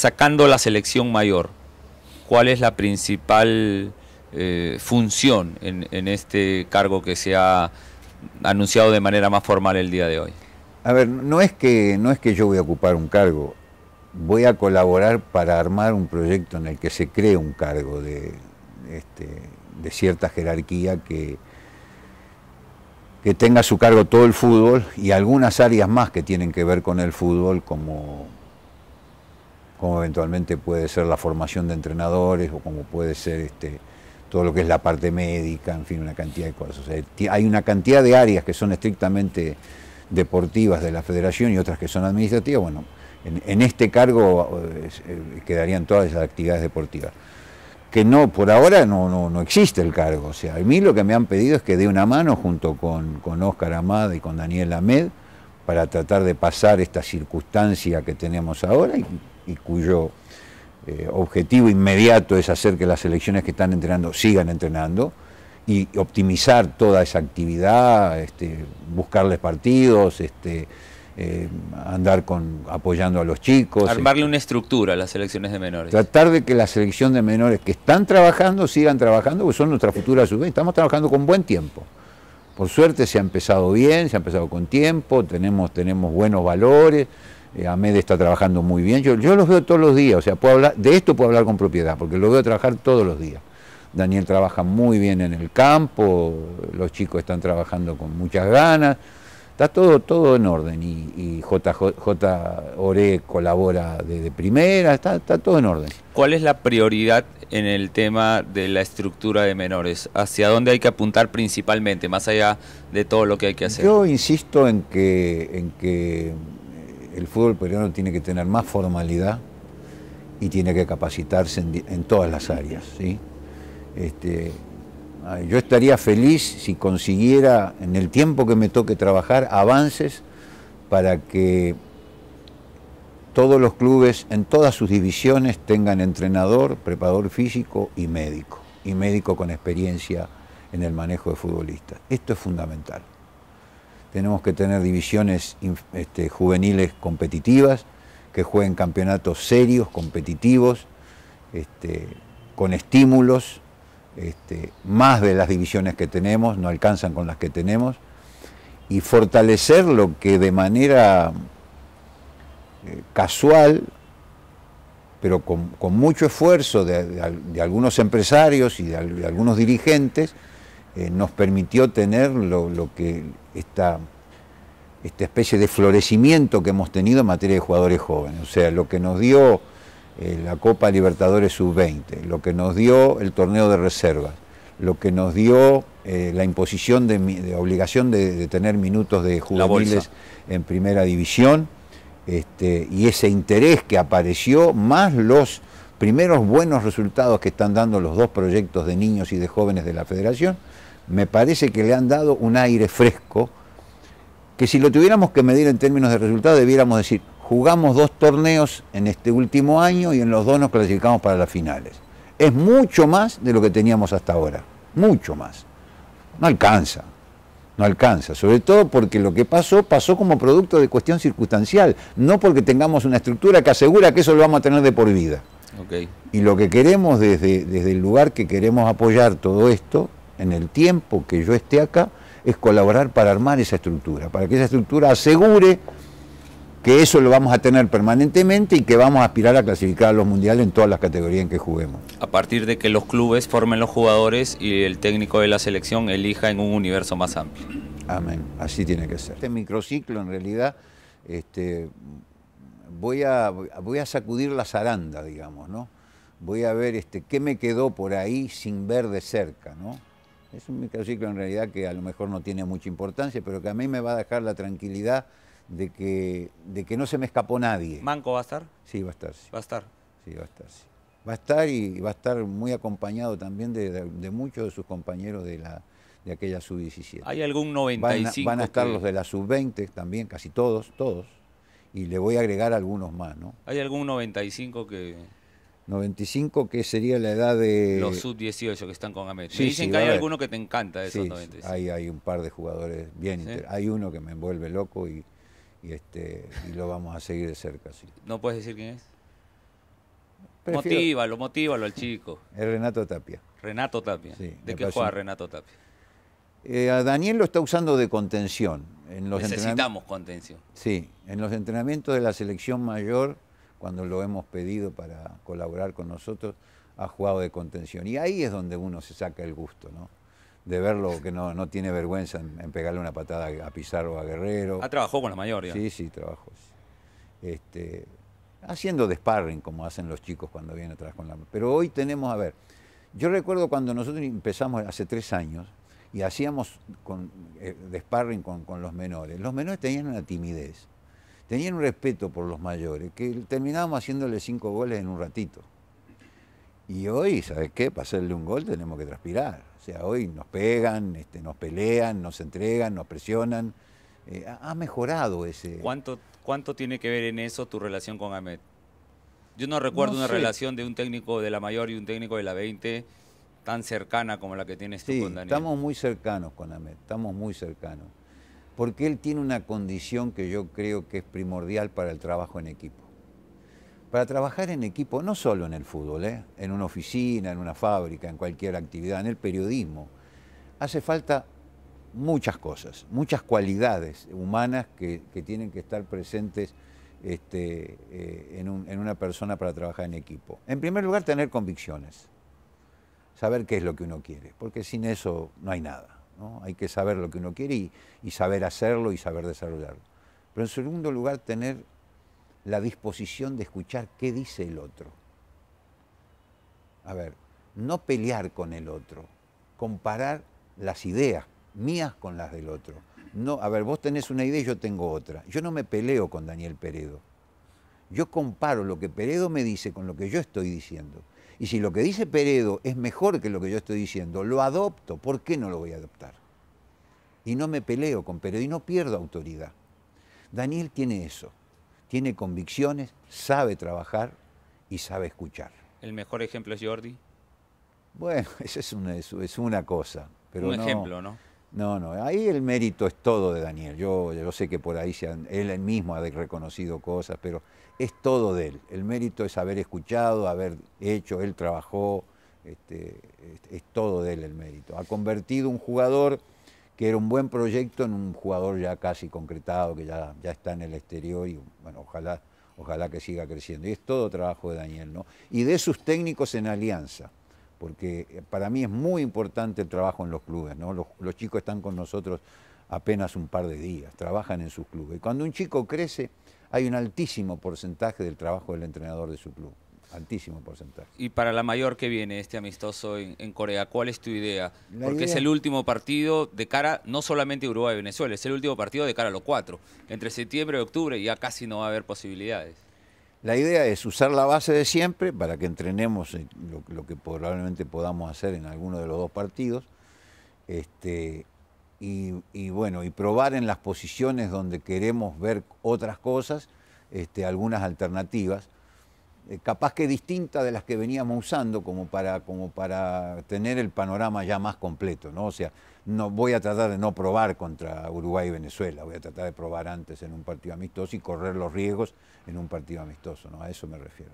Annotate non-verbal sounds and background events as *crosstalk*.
Sacando la selección mayor, ¿cuál es la principal eh, función en, este cargo que se ha anunciado de manera más formal el día de hoy? A ver, no es que, no es que yo voy a ocupar un cargo, voy a colaborar para armar un proyecto en el que se cree un cargo de, este, de cierta jerarquía que, que tenga a su cargo todo el fútbol y algunas áreas más que tienen que ver con el fútbol, como como eventualmente puede ser la formación de entrenadores o como puede ser este, todo lo que es la parte médica, en fin, una cantidad de cosas. hay una cantidad de áreas que son estrictamente deportivas de la federación y otras que son administrativas. Bueno, en, este cargo eh, eh, quedarían todas esas actividades deportivas. Que no, por ahora no, no, existe el cargo. O sea, a mí lo que me han pedido es que dé una mano junto con, con Oscar Amada y con Daniel Ahmed para tratar de pasar esta circunstancia que tenemos ahora y cuyo eh, objetivo inmediato es hacer que las selecciones que están entrenando sigan entrenando y optimizar toda esa actividad, este, buscarles partidos, este, eh, andar con, apoyando a los chicos. Armarle este. una estructura a las selecciones de menores. Tratar de que la selección de menores que están trabajando sigan trabajando, porque son nuestra futura sub Estamos trabajando con buen tiempo. Por suerte se ha empezado bien, se ha empezado con tiempo, tenemos, tenemos buenos valores. Eh, Amede está trabajando muy bien. Yo, los veo todos los días, o sea, puedo hablar, de esto puedo hablar con propiedad, porque lo veo trabajar todos los días. Daniel trabaja muy bien en el campo, los chicos están trabajando con muchas ganas, está todo, todo en orden y, JJ, J, Ore colabora desde primera, está, está todo en orden. ¿Cuál es la prioridad en el tema de la estructura de menores? ¿Hacia dónde hay que apuntar principalmente, más allá de todo lo que hay que hacer? Yo insisto en que, en que el fútbol peruano tiene que tener más formalidad y tiene que capacitarse en, todas las áreas. Este, yo estaría feliz si consiguiera, en el tiempo que me toque trabajar, avances para que todos los clubes en todas sus divisiones tengan entrenador, preparador físico y médico, y médico con experiencia en el manejo de futbolistas. Esto es fundamental tenemos que tener divisiones este, juveniles competitivas, que jueguen campeonatos serios, competitivos, este, con estímulos, este, más de las divisiones que tenemos, no alcanzan con las que tenemos, y fortalecer lo que de manera eh, casual, pero con, mucho esfuerzo de, algunos empresarios y de algunos dirigentes, eh, nos permitió tener lo, que esta, esta, especie de florecimiento que hemos tenido en materia de jugadores jóvenes. O sea, lo que nos dio eh, la Copa Libertadores Sub-20, lo que nos dio el torneo de reservas, lo que nos dio eh, la imposición de, obligación de, tener minutos de juveniles en primera división. Este, y ese interés que apareció, más los primeros buenos resultados que están dando los dos proyectos de niños y de jóvenes de la federación, me parece que le han dado un aire fresco, que si lo tuviéramos que medir en términos de resultados debiéramos decir, jugamos dos torneos en este último año y en los dos nos clasificamos para las finales. Es mucho más de lo que teníamos hasta ahora, mucho más. No alcanza, no alcanza, sobre todo porque lo que pasó pasó como producto de cuestión circunstancial, no porque tengamos una estructura que asegura que eso lo vamos a tener de por vida. Y lo que queremos desde, desde el lugar que queremos apoyar todo esto en el tiempo que yo esté acá, es colaborar para armar esa estructura, para que esa estructura asegure que eso lo vamos a tener permanentemente y que vamos a aspirar a clasificar a los mundiales en todas las categorías en que juguemos. A partir de que los clubes formen los jugadores y el técnico de la selección elija en un universo más amplio. Amén, así tiene que ser. Este microciclo en realidad este, voy, a, sacudir la zaranda, digamos, ¿no? Voy a ver este, qué me quedó por ahí sin ver de cerca, ¿no? Es un microciclo en realidad que a lo mejor no tiene mucha importancia, pero que a mí me va a dejar la tranquilidad de que, de que no se me escapó nadie. ¿Manco va a estar? Sí, va a estar. Sí. Va a estar. Sí, va a estar. Va a estar y va a estar muy acompañado también de, muchos de sus compañeros de la de aquella sub-17. ¿Hay algún 95? Van a, estar los de la sub-20 también, casi todos, todos. Y le voy a agregar algunos más, ¿no? ¿Hay algún 95 que, 95, que sería la edad de... Los sub-18 que están con Amet. Sí, dicen que hay alguno que te encanta de esos sí, 95. Hay, hay un par de jugadores bien... Hay uno que me envuelve loco y, este, lo vamos a seguir de cerca. ¿No puedes decir quién es? Motívalo, motívalo al chico. Es Renato Tapia. Renato Tapia. ¿De qué juega Renato Tapia? Eh, a Daniel lo está usando de contención. En los Necesitamos contención. Sí, en los entrenamientos de la selección mayor cuando lo hemos pedido para colaborar con nosotros, ha jugado de contención. Y ahí es donde uno se saca el gusto, ¿no? De verlo que no, tiene vergüenza en, pegarle una patada a Pizarro o a Guerrero. Ha ah, trabajado con la mayoría. Sí, sí, trabajó. Este, haciendo desparring como hacen los chicos cuando vienen atrás con la... Pero hoy tenemos, a ver, yo recuerdo cuando nosotros empezamos hace tres años y hacíamos con, eh, con los menores. Los menores tenían una timidez tenían un respeto por los mayores, que terminábamos haciéndole cinco goles en un ratito. Y hoy, ¿sabes qué? Para hacerle un gol tenemos que transpirar. O sea, hoy nos pegan, este, nos pelean, nos entregan, nos presionan. Eh, ha mejorado ese. ¿Cuánto, ¿Cuánto tiene que ver en eso tu relación con Ahmed? Yo no recuerdo una relación de un técnico de la mayor y un técnico de la 20 tan cercana como la que tienes tú con Daniel. Estamos muy cercanos con Ahmed, estamos muy cercanos porque él tiene una condición que yo creo que es primordial para el trabajo en equipo. Para trabajar en equipo, no solo en el fútbol, ¿eh? en una oficina, en una fábrica, en cualquier actividad, en el periodismo, hace falta muchas cosas, muchas cualidades humanas que, tienen que estar presentes este, eh, en una persona para trabajar en equipo. En primer lugar, tener convicciones, saber qué es lo que uno quiere, porque sin eso no hay nada. Hay que saber lo que uno quiere y, saber hacerlo y saber desarrollarlo. Pero en segundo lugar, tener la disposición de escuchar qué dice el otro. A ver, no pelear con el otro, comparar las ideas mías con las del otro. No, a ver, vos tenés una idea y yo tengo otra. Yo no me peleo con Daniel Peredo. Yo comparo lo que Peredo me dice con lo que yo estoy diciendo. Y si lo que dice Peredo es mejor que lo que yo estoy diciendo, lo adopto. ¿Por qué no lo voy a adoptar? Y no me peleo con Peredo y no pierdo autoridad. Daniel tiene eso. Tiene convicciones, sabe trabajar y sabe escuchar. ¿El mejor ejemplo es Jordi? Bueno, *laughs* eso es una, cosa. Pero Un ejemplo, ¿no? No, no, ahí el mérito es todo de Daniel. Yo, yo sé que por ahí se él mismo ha reconocido cosas, pero es todo de él. El mérito es haber escuchado, haber hecho, él trabajó, este, es, todo de él el mérito. Ha convertido un jugador que era un buen proyecto en un jugador ya casi concretado, que ya, ya está en el exterior y bueno, ojalá, ojalá que siga creciendo. Y es todo trabajo de Daniel, ¿no? Y de sus técnicos en alianza porque eh, para mí es muy importante el trabajo en los clubes, ¿no? Los, chicos están con nosotros apenas un par de días, trabajan en sus clubes. Y cuando un chico crece, hay un altísimo porcentaje del trabajo del entrenador de su club, altísimo porcentaje. Y para la mayor que viene este amistoso en, Corea, ¿cuál es tu idea? porque es el último partido de cara, no solamente Uruguay y Venezuela, es el último partido de cara a los cuatro. Entre septiembre y octubre ya casi no va a haber posibilidades. La idea es usar la base de siempre para que entrenemos lo, que probablemente podamos hacer en alguno de los dos partidos. Este, y, bueno, y probar en las posiciones donde queremos ver otras cosas, este, algunas alternativas. Eh, capaz que distinta de las que veníamos usando como para, como para tener el panorama ya más completo, ¿no? O sea, no, voy a tratar de no probar contra Uruguay y Venezuela, voy a tratar de probar antes en un partido amistoso y correr los riesgos en un partido amistoso, ¿no? A eso me refiero.